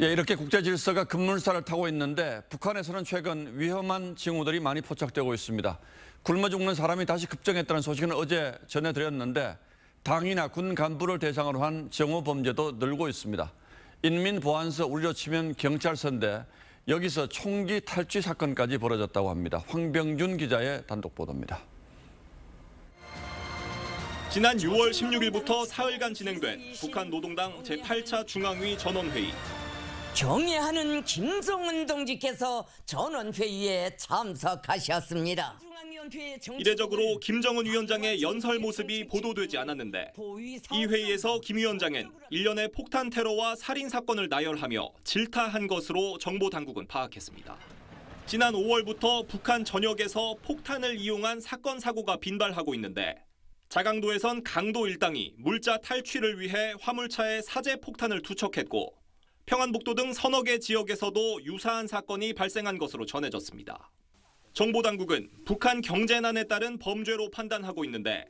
예, 이렇게 국제 질서가 급물살을 타고 있는데 북한에서는 최근 위험한 징후들이 많이 포착되고 있습니다. 굶어 죽는 사람이 다시 급증했다는 소식은 어제 전해드렸는데 당이나 군 간부를 대상으로 한정오 범죄도 늘고 있습니다. 인민보안서 우리로 치면 경찰서인데 여기서 총기 탈취 사건까지 벌어졌다고 합니다. 황병준 기자의 단독 보도입니다. 지난 6월 16일부터 사흘간 진행된 북한 노동당 제8차 중앙위 전원회의. 경애하는 김성은 동지께서 전원회의에 참석하셨습니다. 이례적으로 김정은 위원장의 연설 모습이 보도되지 않았는데 이 회의에서 김 위원장은 일련의 폭탄 테러와 살인 사건을 나열하며 질타한 것으로 정보 당국은 파악했습니다. 지난 5월부터 북한 전역에서 폭탄을 이용한 사건 사고가 빈발하고 있는데 자강도에선 강도 일당이 물자 탈취를 위해 화물차에 사제 폭탄을 투척했고 평안북도 등 서너 개 지역에서도 유사한 사건이 발생한 것으로 전해졌습니다. 정보당국은 북한 경제난에 따른 범죄로 판단하고 있는데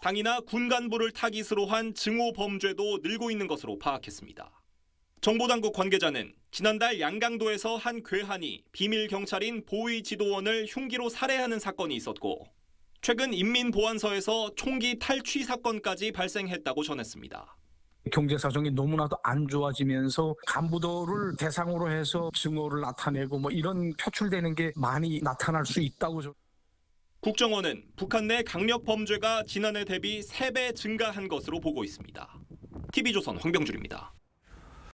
당이나 군 간부를 타깃으로 한 증오 범죄도 늘고 있는 것으로 파악했습니다. 정보당국 관계자는 지난달 양강도에서 한 괴한이 비밀 경찰인 보위 지도원을 흉기로 살해하는 사건이 있었고 최근 인민보안서에서 총기 탈취 사건까지 발생했다고 전했습니다. 경제 사정이 너무나도 안 좋아지면서 간부도를 대상으로 해서 증오를 나타내고 뭐 이런 표출되는 게 많이 나타날 수 있다고 저... 국정원은 북한 내 강력 범죄가 지난해 대비 3배 증가한 것으로 보고 있습니다. TV조선 황병줄입니다.